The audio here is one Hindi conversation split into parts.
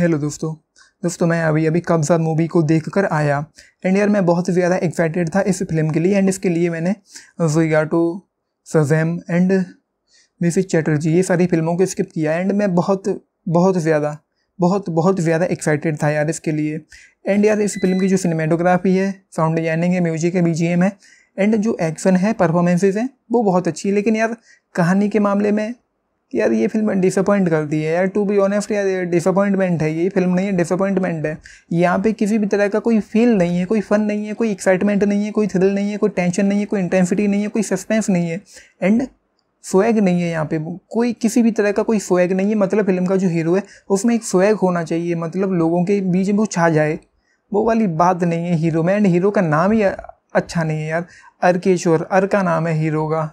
हेलो दोस्तों दोस्तों मैं अभी अभी कब्जा मूवी को देख कर आया एंड यार मैं बहुत ज़्यादा एक्साइटेड था इस फिल्म के लिए एंड इसके लिए मैंने जोयाटो सजैम एंड मिसिस चैटर्जी ये सारी फिल्मों को स्किप किया एंड मैं बहुत बहुत ज़्यादा बहुत बहुत ज़्यादा एक्साइटेड था यार इसके लिए एंड यार इस फिल्म की जो सिनेमेटोग्राफी है साउंड डिजाइनिंग है म्यूजिक है बी है एंड जो एक्शन है परफॉर्मेंसेज हैं वो बहुत अच्छी है लेकिन यार कहानी के मामले में कि यार ये फिल्म डिसअपॉइंट करती है यार टू बी ऑनेस्ट यार डिसअपॉइंटमेंट है ये फिल्म नहीं है डिसअपॉइंटमेंट है यहाँ पे किसी भी तरह का कोई फील नहीं है कोई फन नहीं है कोई एक्साइटमेंट नहीं है कोई थ्रिल नहीं है कोई टेंशन नहीं है कोई इंटेंसिटी नहीं है कोई सस्पेंस नहीं है एंड स्वैग नहीं है यहाँ पे कोई किसी भी तरह का कोई स्वैग नहीं है मतलब फिल्म का जो हीरो है उसमें एक स्वैग होना चाहिए मतलब लोगों के बीच में वो छा जाए वो वाली बात नहीं है हीरो में एंड हीरो का नाम ही अच्छा नहीं है यार अरकेश्वर अर का नाम है हीरो का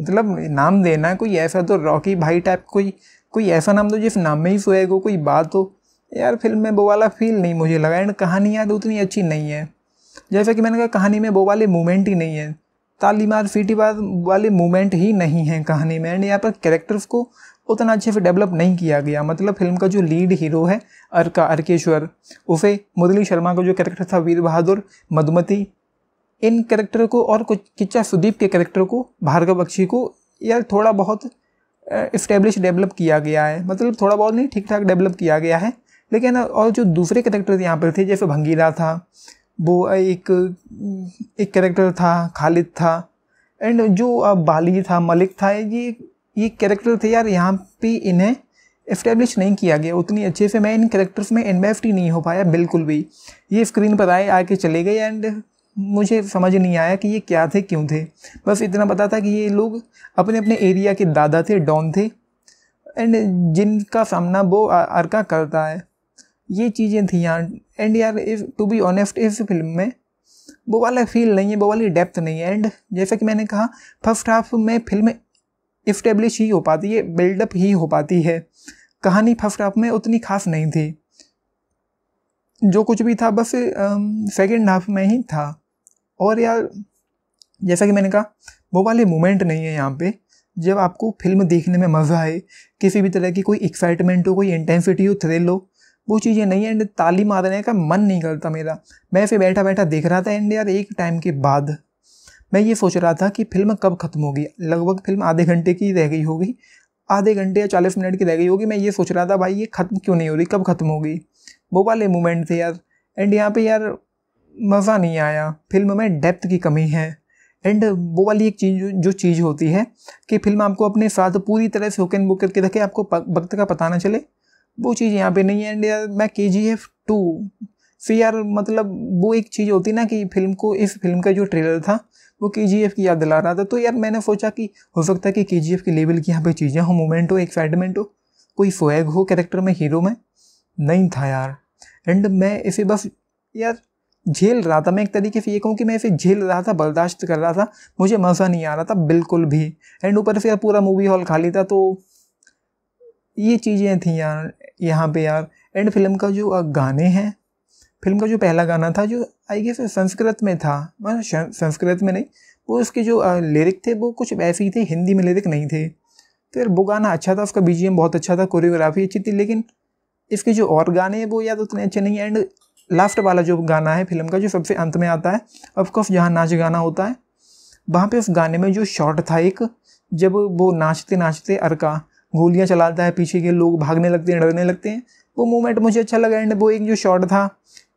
मतलब नाम देना कोई ऐसा तो रॉकी भाई टाइप कोई कोई ऐसा नाम दो तो जिस नाम में ही सोए को कोई बात हो तो। यार फिल्म में वो वाला फील नहीं मुझे लगा एंड कहानी यार उतनी अच्छी नहीं है जैसा कि मैंने कहा कहानी में वो वाले मूवमेंट ही नहीं है तालीमार बार वाले मूवमेंट ही नहीं है कहानी में एंड यहाँ पर कैरेक्टर्स को उतना अच्छे से डेवलप नहीं किया गया मतलब फिल्म का जो लीड हीरो है अर्का अर्केश्वर उसे मुरली शर्मा का जो कैरेक्टर था वीर बहादुर मधुमती इन कैरेक्टर को और कुछ किच्चा सुदीप के कैरेक्टर को भार्गव बख्शी को यार थोड़ा बहुत इस्टेब्लिश डेवलप किया गया है मतलब थोड़ा बहुत नहीं ठीक ठाक डेवलप किया गया है लेकिन और जो दूसरे कैरेक्टर यहाँ पर थे जैसे भंगीरा था वो एक एक कैरेक्टर था खालिद था एंड जो बाली था मलिक था ये ये कैरेक्टर थे यार यहाँ पे इन्हें इस्टेब्लिश नहीं किया गया उतनी अच्छे से मैं इन कैरेक्टर्स में इन्वेस्ट ही नहीं हो पाया बिल्कुल भी ये स्क्रीन पर आए आके चले गए एंड मुझे समझ नहीं आया कि ये क्या थे क्यों थे बस इतना पता था कि ये लोग अपने अपने एरिया के दादा थे डॉन थे एंड जिनका सामना वो अर्का करता है ये चीज़ें थी यार एंड यार इस टू बी ऑनेस्ट इस फिल्म में वो वाला फील नहीं है वो वाली डेप्थ नहीं है एंड जैसा कि मैंने कहा फर्स्ट हाफ में फिल्म इस्टेब्लिश ही हो पाती है बिल्डअप ही हो पाती है कहानी फर्स्ट हाफ में उतनी खास नहीं थी जो कुछ भी था बस सेकेंड हाफ में ही था और यार जैसा कि मैंने कहा वो वाले मोमेंट नहीं है यहाँ पे जब आपको फिल्म देखने में मज़ा आए किसी भी तरह की कोई एक्साइटमेंट हो कोई इंटेंसिटी हो थ्रिल हो वो चीज़ें नहीं है एंड ताली मारने का मन नहीं करता मेरा मैं फिर बैठा बैठा देख रहा था एंड यार एक टाइम के बाद मैं ये सोच रहा था कि फिल्म कब ख़त्म होगी लगभग फिल्म आधे घंटे की रह गई होगी आधे घंटे या चालीस मिनट की रह गई होगी मैं ये सोच रहा था भाई ये ख़त्म क्यों नहीं हो रही कब ख़त्म होगी वो वाले मोमेंट थे यार एंड यहाँ पे यार मज़ा नहीं आया फिल्म में डेप्थ की कमी है एंड वो वाली एक चीज़ जो चीज़ होती है कि फिल्म आपको अपने साथ पूरी तरह से हुक बुक करके रखे आपको वक्त का पता ना चले वो चीज़ यहाँ पे नहीं है एंड यार मैं के जी एफ टू से यार मतलब वो एक चीज़ होती ना कि फिल्म को इस फिल्म का जो ट्रेलर था वो के जी एफ की याद दिला रहा था तो यार मैंने सोचा कि हो सकता है कि के जी एफ के लेवल की यहाँ पे चीज़ें हो मोमेंट हो एक्साइटमेंट हो कोई स्वैग हो कैरेक्टर में हीरो में नहीं था यार एंड मैं इसे बस यार झेल रहा था मैं एक तरीके से ये कहूँ कि मैं इसे झेल रहा था बर्दाश्त कर रहा था मुझे मज़ा नहीं आ रहा था बिल्कुल भी एंड ऊपर से यार पूरा मूवी हॉल खाली था तो ये चीज़ें थी यार यहाँ पे यार एंड फिल्म का जो गाने हैं फिल्म का जो पहला गाना था जो आई गेस संस्कृत में था मतलब संस्कृत में नहीं वो उसके जो लिरिक थे वो कुछ ऐसे ही थे हिंदी में लिरिक नहीं थे फिर तो वो गाना अच्छा था उसका बीजीएम बहुत अच्छा था कोरियोग्राफी अच्छी थी लेकिन इसके जो और गाने हैं वो या तो उतने अच्छे नहीं एंड लास्ट वाला जो गाना है फिल्म का जो सबसे अंत में आता है ऑफकोर्स जहाँ नाच गाना होता है वहाँ पे उस गाने में जो शॉट था एक जब वो नाचते नाचते अरका गोलियाँ चलाता है पीछे के लोग भागने लगते हैं डरने लगते हैं वो मोमेंट मुझे अच्छा लगा एंड वो एक जो शॉट था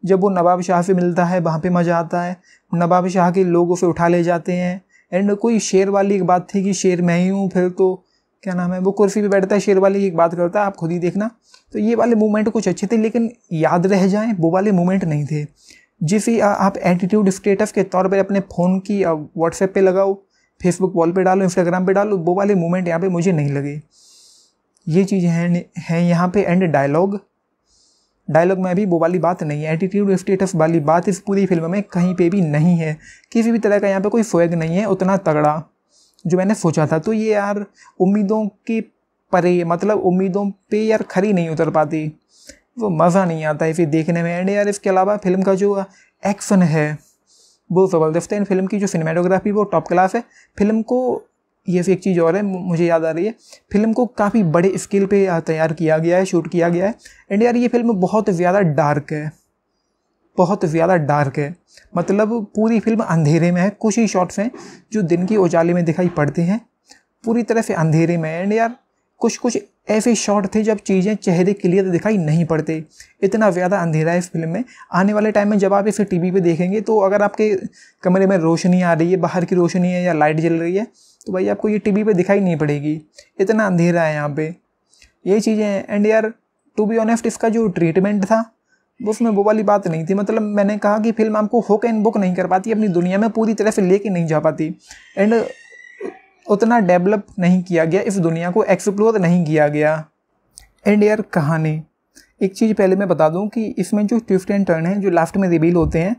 जब वो नवाब शाह से मिलता है वहाँ पे मज़ा आता है नवाब शाह के लोग उसे उठा ले जाते हैं एंड कोई शेर वाली एक बात थी कि शेर मैं ही हूँ फिर तो क्या नाम है वो कुर्सी पे बैठता है शेर वाली एक बात करता है आप खुद ही देखना तो ये वाले मूवमेंट कुछ अच्छे थे लेकिन याद रह जाएँ वो वाले मूवमेंट नहीं थे जिस ही आप एटीट्यूड स्टेटस के तौर पर अपने फ़ोन की व्हाट्सएप पर लगाओ फेसबुक वॉल पर डालो इंस्टाग्राम पर डालो वो वाले मूवमेंट यहाँ पर मुझे नहीं लगे ये चीज़ें हैं है यहाँ पे एंड डायलॉग डायलॉग में अभी वो वाली बात नहीं है एटीट्यूड स्टेटस वाली बात इस पूरी फिल्म में कहीं पे भी नहीं है किसी भी तरह का यहाँ पे कोई स्वैग नहीं है उतना तगड़ा जो मैंने सोचा था तो ये यार उम्मीदों के परे मतलब उम्मीदों पे यार खरी नहीं उतर पाती वो मज़ा नहीं आता इसे देखने में एंड यार इसके अलावा फिल्म का जो एक्शन है वो ज़बरदस्त है इन फिल्म की जो सिनेमाटोग्राफी वो टॉप क्लास है फिल्म को ये भी एक चीज़ और है मुझे याद आ रही है फिल्म को काफ़ी बड़े स्केल पे तैयार किया गया है शूट किया गया है एंड यार ये फिल्म बहुत ज़्यादा डार्क है बहुत ज़्यादा डार्क है मतलब पूरी फिल्म अंधेरे में है कुछ ही शॉट्स हैं जो दिन की उजाले में दिखाई पड़ते हैं पूरी तरह से अंधेरे में एंड यार कुछ कुछ ऐसे शॉट थे जब चीज़ें चेहरे क्लियर तो दिखाई नहीं पड़ते इतना ज़्यादा अंधेरा है इस फिल्म में आने वाले टाइम में जब आप इसे टीवी पे देखेंगे तो अगर आपके कमरे में रोशनी आ रही है बाहर की रोशनी है या लाइट जल रही है तो भाई आपको ये टीवी पे दिखाई नहीं पड़ेगी इतना अंधेरा है यहाँ पे ये चीज़ें हैं एंड यार टू बी ऑनेस्ट इसका जो ट्रीटमेंट था उसमें वो वाली बात नहीं थी मतलब मैंने कहा कि फिल्म आपको हुक एंड बुक नहीं कर पाती अपनी दुनिया में पूरी तरह से लेके नहीं जा पाती एंड उतना डेवलप नहीं किया गया इस दुनिया को एक्सप्लोर नहीं किया गया एंड यार कहानी एक चीज़ पहले मैं बता दूं कि इसमें जो ट्विफ्ट एंड टर्न है जो लास्ट में रिवील होते हैं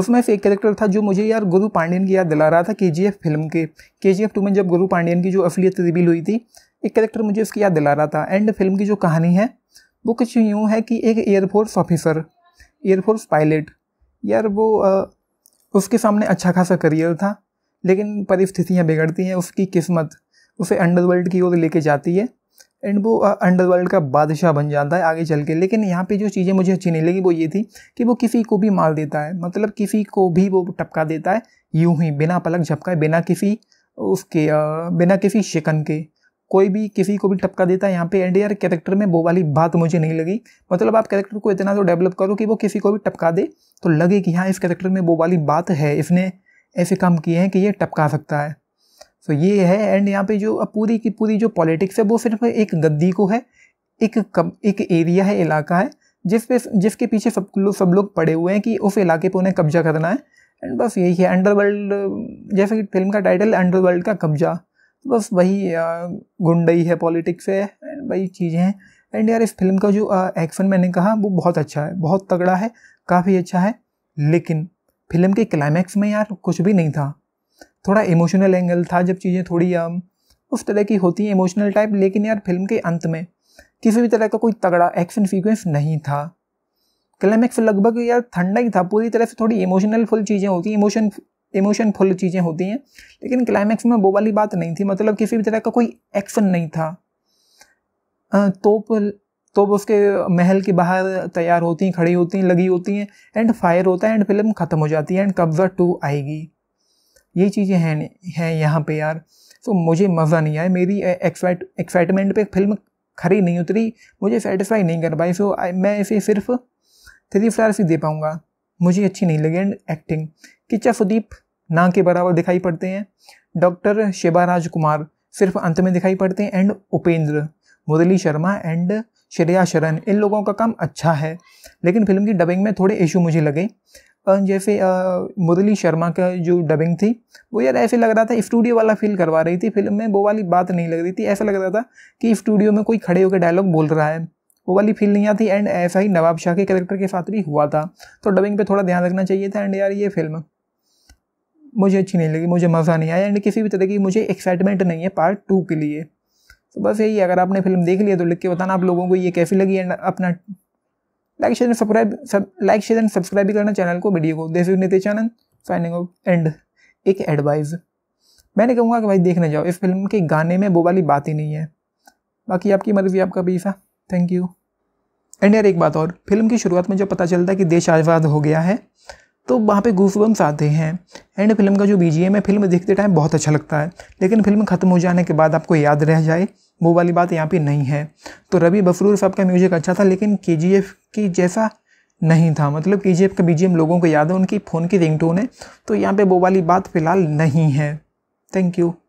उसमें से एक करेक्टर था जो मुझे यार गुरु पांड्यन की याद दिला रहा था के जी एफ फिल्म के के जी एफ टू में जब गुरु पांड्यन की जो असलियत रिवील हुई थी एक करेक्टर मुझे उसकी याद दिला रहा था एंड फिल्म की जो कहानी है वो कुछ यूँ है कि एक एयरफोर्स ऑफिसर एयरफोर्स पायलट यार वो आ, उसके सामने अच्छा खासा करियर था लेकिन परिस्थितियाँ बिगड़ती हैं उसकी किस्मत उसे अंडरवर्ल्ड की ओर लेके जाती है एंड वो अंडरवर्ल्ड का बादशाह बन जाता है आगे चल के लेकिन यहाँ पे जो चीज़ें मुझे अच्छी नहीं लगी वो ये थी कि वो किसी को भी मार देता है मतलब किसी को भी वो टपका देता है यूं ही बिना पलक झपका बिना किसी उसके बिना किसी शिकन के कोई भी किसी को भी टपका देता है यहाँ पे एंड यार कैरेक्टर में वो वाली बात मुझे नहीं लगी मतलब आप कैरेक्टर को इतना तो डेवलप करो कि वो किसी को भी टपका दे तो लगे कि हाँ इस कैरेक्टर में वो वाली बात है इसने ऐसे काम किए हैं कि ये टपका सकता है तो ये है एंड यहाँ पे जो अब पूरी की पूरी जो पॉलिटिक्स है वो सिर्फ एक गद्दी को है एक कम एक एरिया है इलाका है जिस पे जिसके पीछे सब लोग सब लोग पड़े हुए हैं कि उस इलाके पर उन्हें कब्जा करना है एंड बस यही है अंडरवर्ल्ड जैसे कि फिल्म का टाइटल अंडरवर्ल्ड का कब्जा बस वही गुंडई है पॉलिटिक्स है वही चीज़ें हैं एंड यार इस फिल्म का जो एक्शन मैंने कहा वो बहुत अच्छा है बहुत तगड़ा है काफ़ी अच्छा है लेकिन फिल्म के क्लाइमैक्स में यार कुछ भी नहीं था थोड़ा इमोशनल एंगल था जब चीज़ें थोड़ी उस तरह की होती हैं इमोशनल टाइप लेकिन यार फिल्म के अंत में किसी भी तरह का कोई तगड़ा एक्शन सीक्वेंस नहीं था क्लाइमैक्स लगभग यार ठंडा ही था पूरी तरह से थोड़ी इमोशनल फुल चीज़ें होती इमोशन इमोशन फुल चीज़ें होती हैं लेकिन क्लाइमैक्स में वो वाली बात नहीं थी मतलब किसी भी तरह का कोई एक्शन नहीं था तोप तोप उसके महल के बाहर तैयार होती हैं खड़ी होती हैं लगी होती हैं एंड फायर होता है एंड फिल्म ख़त्म हो जाती है एंड कब्जा टू आएगी ये चीज़ें हैं हैं यहाँ पे यार तो मुझे मज़ा नहीं आया मेरी एक्साइटमेंट पे फिल्म खड़ी नहीं उतरी मुझे सेटिस्फाई नहीं कर पाई सो मैं इसे सिर्फ थ्री फ्लार्स ही दे पाऊँगा मुझे अच्छी नहीं लगी एंड एक्टिंग किच्चा फुदीप ना के बराबर दिखाई पड़ते हैं डॉक्टर शिबा राजकुमार सिर्फ अंत में दिखाई पड़ते हैं एंड उपेंद्र मुरली शर्मा एंड श्रेया शरण इन लोगों का काम अच्छा है लेकिन फिल्म की डबिंग में थोड़े इशू मुझे लगे जैसे मुरली शर्मा का जो डबिंग थी वो यार ऐसे लग रहा था स्टूडियो वाला फील करवा रही थी फिल्म में वो वाली बात नहीं लग रही थी ऐसा लग रहा था कि स्टूडियो में कोई खड़े होकर डायलॉग बोल रहा है वो वाली फील नहीं आती एंड ऐसा ही नवाब शाह के करेक्टर के साथ भी हुआ था तो डबिंग पे थोड़ा ध्यान रखना चाहिए था एंड यार ये फिल्म मुझे अच्छी नहीं लगी मुझे मज़ा नहीं आया एंड किसी भी तरह की मुझे एक्साइटमेंट नहीं है पार्ट टू के लिए तो बस यही अगर आपने फिल्म देख लिया तो लिख के बताना आप लोगों को ये कैसी लगी एंड अपना लाइक शेयर एंड सब्सक्राइब सब लाइक शेयर एंड सब्सक्राइब भी करना चैनल को वीडियो को देश नितिश आनंद फाइनिंग ऑफ एंड एक एडवाइस मैंने कहूँगा कि भाई देखने जाओ इस फिल्म के गाने में वो वाली बात ही नहीं है बाकी आपकी मर्जी आपका पीसा थैंक यू एंड यार एक बात और फिल्म की शुरुआत में जब पता चलता है कि देश आज़ाद हो गया है तो वहाँ पे गूफ बम्स आते हैं एंड फिल्म का जो बीजीएम है फिल्म देखते टाइम बहुत अच्छा लगता है लेकिन फिल्म ख़त्म हो जाने के बाद आपको याद रह जाए वो वाली बात यहाँ पे नहीं है तो रवि बफरूर साहब का म्यूज़िक अच्छा था लेकिन के जी की जैसा नहीं था मतलब के जी का बी लोगों को याद है उनकी फ़ोन की रिंगटोन है तो यहाँ पर वो वाली बात फ़िलहाल नहीं है थैंक यू